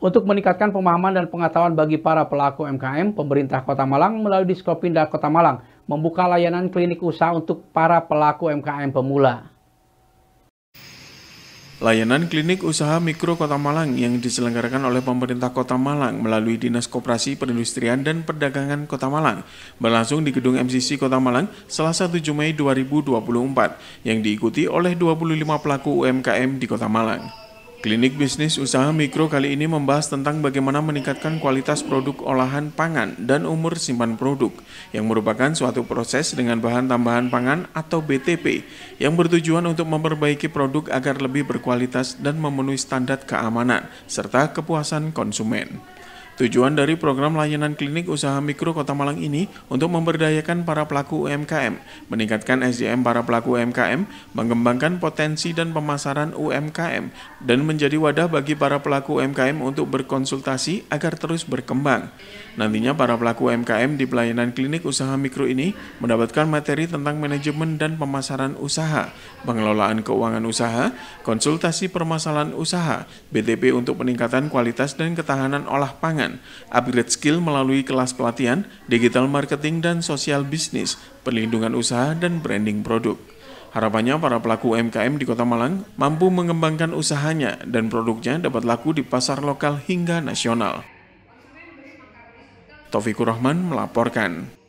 Untuk meningkatkan pemahaman dan pengetahuan bagi para pelaku UMKM, pemerintah Kota Malang melalui Diskopinda Kota Malang membuka layanan klinik usaha untuk para pelaku UMKM pemula. Layanan klinik usaha mikro Kota Malang yang diselenggarakan oleh pemerintah Kota Malang melalui Dinas Koperasi Perindustrian dan Perdagangan Kota Malang berlangsung di gedung MCC Kota Malang Selasa 7 Mei 2024 yang diikuti oleh 25 pelaku UMKM di Kota Malang. Klinik Bisnis Usaha Mikro kali ini membahas tentang bagaimana meningkatkan kualitas produk olahan pangan dan umur simpan produk, yang merupakan suatu proses dengan bahan tambahan pangan atau BTP, yang bertujuan untuk memperbaiki produk agar lebih berkualitas dan memenuhi standar keamanan serta kepuasan konsumen. Tujuan dari program layanan klinik usaha mikro Kota Malang ini untuk memberdayakan para pelaku UMKM, meningkatkan SDM para pelaku UMKM, mengembangkan potensi dan pemasaran UMKM, dan menjadi wadah bagi para pelaku UMKM untuk berkonsultasi agar terus berkembang. Nantinya para pelaku UMKM di pelayanan klinik usaha mikro ini mendapatkan materi tentang manajemen dan pemasaran usaha, pengelolaan keuangan usaha, konsultasi permasalahan usaha, BTP untuk peningkatan kualitas dan ketahanan olah pangan, pelatihan, upgrade skill melalui kelas pelatihan, digital marketing dan sosial bisnis, perlindungan usaha dan branding produk. Harapannya para pelaku UMKM di Kota Malang mampu mengembangkan usahanya dan produknya dapat laku di pasar lokal hingga nasional. Taufikur Rahman melaporkan.